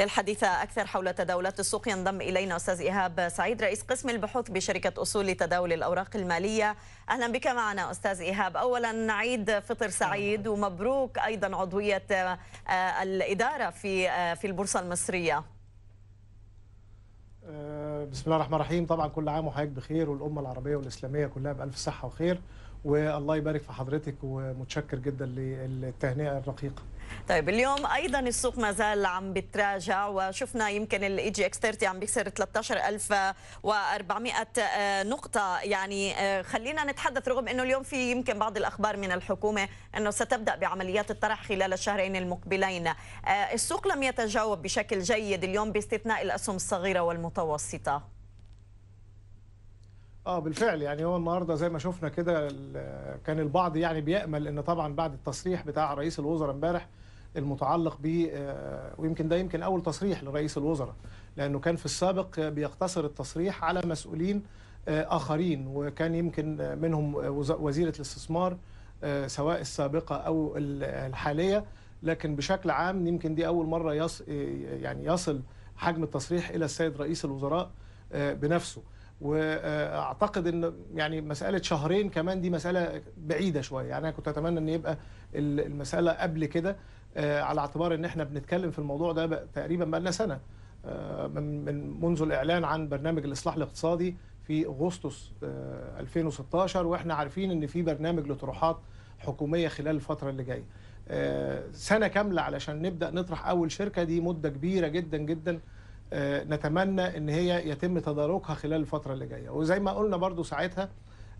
للحديث أكثر حول تداولات السوق ينضم إلينا أستاذ إيهاب سعيد رئيس قسم البحوث بشركة أصول لتداول الأوراق المالية أهلا بك معنا أستاذ إيهاب أولا عيد فطر سعيد ومبروك أيضا عضوية آه، الإدارة في آه، في البورصة المصرية آه، بسم الله الرحمن الرحيم طبعا كل عام وحضرتك بخير والأمة العربية والإسلامية كلها بألف صحة وخير والله يبارك في حضرتك ومتشكر جدا للتهنئة الرقيقة طيب اليوم ايضا السوق ما زال عم بتراجع وشفنا يمكن الاي جي اكس 30 عم بيكسر 13400 نقطه يعني آه، خلينا نتحدث رغم انه اليوم في يمكن بعض الاخبار من الحكومه انه ستبدا بعمليات الطرح خلال الشهرين المقبلين آه، السوق لم يتجاوب بشكل جيد اليوم باستثناء الاسهم الصغيره والمتوسطه اه بالفعل يعني هو النهارده زي ما شفنا كده كان البعض يعني بيامل ان طبعا بعد التصريح بتاع رئيس الوزراء امبارح المتعلق ب آه، ويمكن ده يمكن اول تصريح لرئيس الوزراء لانه كان في السابق بيقتصر التصريح على مسؤولين آه، اخرين وكان يمكن منهم وزيره الاستثمار آه، سواء السابقه او الحاليه لكن بشكل عام يمكن دي اول مره يص يعني يصل حجم التصريح الى السيد رئيس الوزراء بنفسه واعتقد ان يعني مساله شهرين كمان دي مساله بعيده شويه يعني انا كنت اتمنى ان يبقى المساله قبل كده آه، على اعتبار ان احنا بنتكلم في الموضوع ده تقريبا بقى لنا سنه آه، من منذ الاعلان عن برنامج الاصلاح الاقتصادي في اغسطس 2016 آه، واحنا عارفين ان في برنامج لطروحات حكوميه خلال الفتره اللي جايه سنه كامله علشان نبدا نطرح اول شركه دي مده كبيره جدا جدا آه، نتمنى ان هي يتم تداركها خلال الفتره اللي جايه وزي ما قلنا برضو ساعتها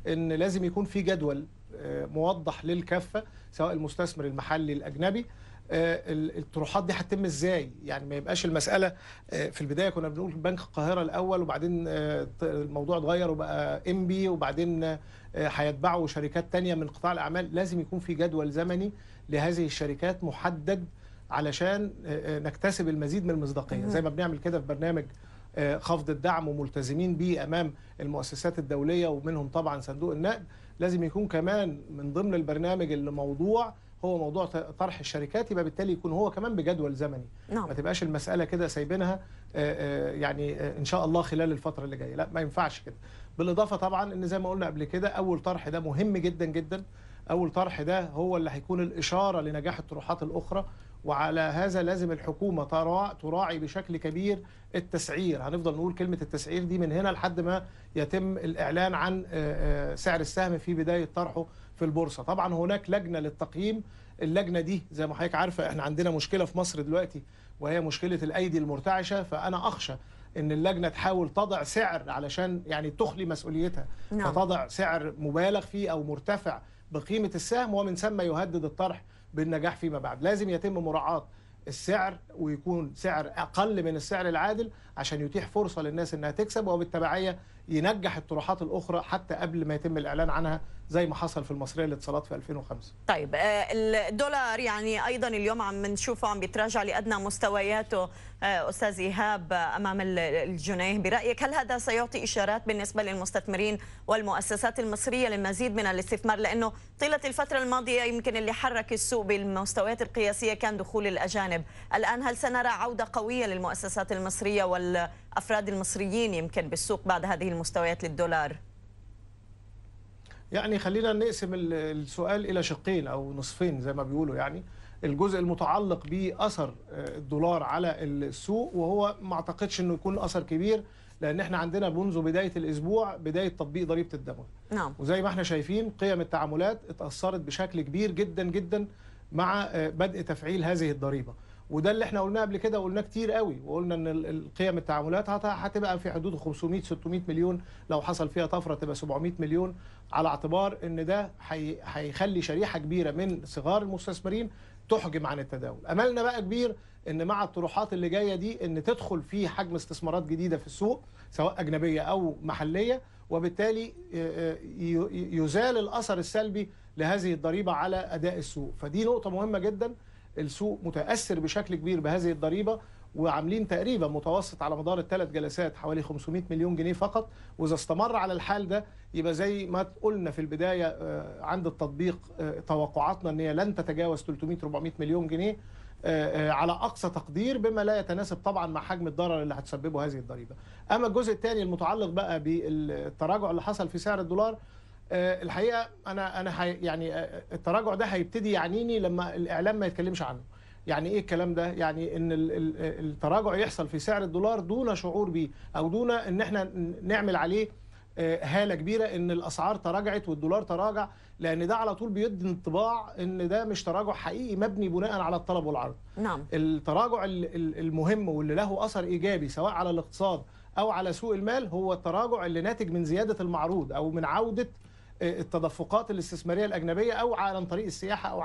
ان لازم يكون في جدول آه، موضح للكافه سواء المستثمر المحلي الاجنبي آه، الطروحات دي هتتم ازاي يعني ما يبقاش المساله في البدايه كنا بنقول بنك القاهره الاول وبعدين الموضوع اتغير وبقى ام بي وبعدين هيتبعوا شركات تانية من قطاع الاعمال لازم يكون في جدول زمني لهذه الشركات محدد علشان آه، آه، نكتسب المزيد من المصداقيه زي ما بنعمل كده في برنامج آه، خفض الدعم وملتزمين به امام المؤسسات الدوليه ومنهم طبعا صندوق النقد لازم يكون كمان من ضمن البرنامج اللي موضوع هو موضوع طرح الشركات يبقى بالتالي يكون هو كمان بجدول زمني نعم. ما تبقاش المساله كده سايبينها يعني ان شاء الله خلال الفتره اللي جايه لا ما ينفعش كده بالاضافه طبعا ان زي ما قلنا قبل كده اول طرح ده مهم جدا جدا اول طرح ده هو اللي هيكون الاشاره لنجاح الطروحات الاخرى وعلى هذا لازم الحكومة تراعي بشكل كبير التسعير هنفضل نقول كلمة التسعير دي من هنا لحد ما يتم الإعلان عن آه، آه، سعر السهم في بداية طرحه في البورصة طبعا هناك لجنة للتقييم اللجنة دي زي ما حضرتك عارفة احنا عندنا مشكلة في مصر دلوقتي وهي مشكلة الأيدي المرتعشة فأنا أخشى ان اللجنه تحاول تضع سعر علشان يعني تخلي مسؤوليتها نعم. فتضع سعر مبالغ فيه او مرتفع بقيمه السهم ومن ثم يهدد الطرح بالنجاح فيما بعد لازم يتم مراعاة السعر ويكون سعر أقل من السعر العادل عشان يتيح فرصة للناس أنها تكسب وبالتبعية ينجح الطروحات الاخرى حتى قبل ما يتم الاعلان عنها زي ما حصل في المصريه للاتصالات في 2005 طيب آه، الدولار يعني ايضا اليوم عم نشوفه عم بيتراجع لادنى مستوياته آه، استاذ ايهاب آه، امام الجنيه برايك هل هذا سيعطي اشارات بالنسبه للمستثمرين والمؤسسات المصريه للمزيد من الاستثمار لانه طيله الفتره الماضيه يمكن اللي حرك السوق بالمستويات القياسيه كان دخول الاجانب الان هل سنرى عوده قويه للمؤسسات المصريه وال أفراد المصريين يمكن بالسوق بعد هذه المستويات للدولار؟ يعني خلينا نقسم السؤال إلى شقين أو نصفين زي ما بيقولوا يعني الجزء المتعلق بأثر آه، الدولار على السوق وهو ما أعتقدش أنه يكون أثر كبير لان احنا عندنا منذ بدايه الاسبوع بدايه تطبيق ضريبه الدواء نعم وزي ما احنا شايفين قيم التعاملات اتاثرت بشكل كبير جدا جدا مع آه، بدء تفعيل هذه الضريبه وده اللي احنا قلناه قبل كده وقلناه كتير قوي وقلنا ان القيم التعاملات هتبقى في حدود 500 600 مليون لو حصل فيها طفره تبقى 700 مليون على اعتبار ان ده هيخلي شريحه كبيره من صغار المستثمرين تحجم عن التداول املنا بقى كبير ان مع الطروحات اللي جايه دي ان تدخل في حجم استثمارات جديده في السوق سواء اجنبيه او محليه وبالتالي يزال الاثر السلبي لهذه الضريبه على اداء السوق فدي نقطه مهمه جدا السوق متاثر بشكل كبير بهذه الضريبه وعاملين تقريبا متوسط على مدار الثلاث جلسات حوالي 500 مليون جنيه فقط واذا استمر على الحال ده يبقى زي ما قلنا في البدايه آه، عند التطبيق آه، توقعاتنا ان هي لن تتجاوز 300 400 مليون جنيه آه، على اقصى تقدير بما لا يتناسب طبعا مع حجم الضرر اللي هتسببه هذه الضريبه. اما الجزء الثاني المتعلق بقى بالتراجع اللي حصل في سعر الدولار آه، الحقيقه انا انا يعني آه، آه، التراجع ده هيبتدي يعنيني لما الاعلام ما يتكلمش عنه يعني ايه الكلام ده يعني ان التراجع يحصل في سعر الدولار دون شعور بيه او دون ان احنا نعمل عليه هاله كبيره ان الاسعار تراجعت والدولار تراجع لان ده على طول بيدي انطباع ان ده مش تراجع حقيقي مبني بناء على الطلب والعرض نعم التراجع المهم واللي له اثر ايجابي سواء على الاقتصاد او على سوق المال هو التراجع اللي ناتج من زياده المعروض او من عوده التدفقات الاستثماريه الاجنبيه او عن طريق السياحه او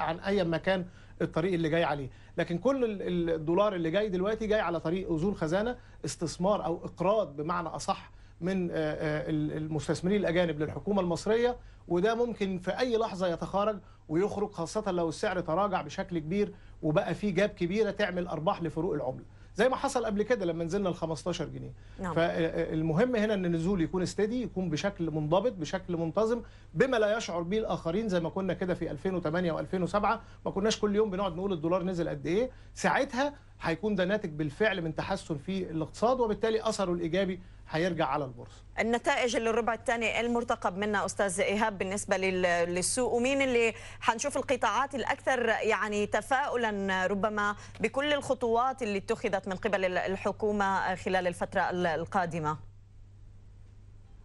عن اي مكان الطريق اللي جاي عليه لكن كل الدولار اللي جاي دلوقتي جاي على طريق اذون خزانه استثمار او اقراض بمعنى اصح من آه، آه، المستثمرين الاجانب للحكومه المصريه وده ممكن في اي لحظه يتخارج ويخرج خاصه لو السعر تراجع بشكل كبير وبقى فيه جاب كبيره تعمل ارباح لفروق العمله زي ما حصل قبل كده لما نزلنا ل 15 جنيه نعم. فالمهم هنا ان النزول يكون استدي يكون بشكل منضبط بشكل منتظم بما لا يشعر به الاخرين زي ما كنا كده في 2008 و2007 ما كناش كل يوم بنقعد نقول الدولار نزل قد ايه ساعتها هيكون ده ناتج بالفعل من تحسن في الاقتصاد وبالتالي اثره الايجابي هيرجع على البورصه النتائج اللي الربع الثاني المرتقب منها استاذ ايهاب بالنسبه للسوق ومين اللي حنشوف القطاعات الاكثر يعني تفاؤلا ربما بكل الخطوات اللي اتخذت من قبل الحكومه خلال الفتره القادمه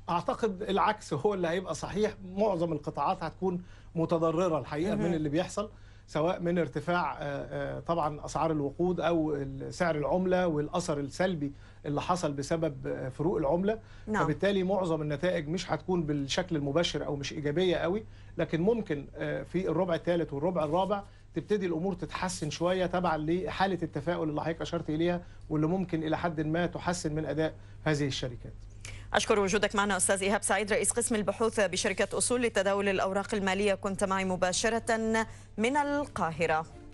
اعتقد العكس هو اللي هيبقى صحيح معظم القطاعات هتكون متضرره الحقيقه من اللي بيحصل سواء من ارتفاع آه، آه، طبعا اسعار الوقود او سعر العمله والاثر السلبي اللي حصل بسبب آه، فروق العمله نعم. فبالتالي معظم النتائج مش هتكون بالشكل المباشر او مش ايجابيه قوي لكن ممكن في الربع الثالث والربع الرابع تبتدي الامور تتحسن شويه تبعا لحاله التفاؤل اللي حضرتك اشرت اليها واللي ممكن الى حد ما تحسن من اداء هذه الشركات أشكر وجودك معنا أستاذ إيهاب سعيد رئيس قسم البحوث بشركة أصول لتداول الأوراق المالية كنت معي مباشرة من القاهرة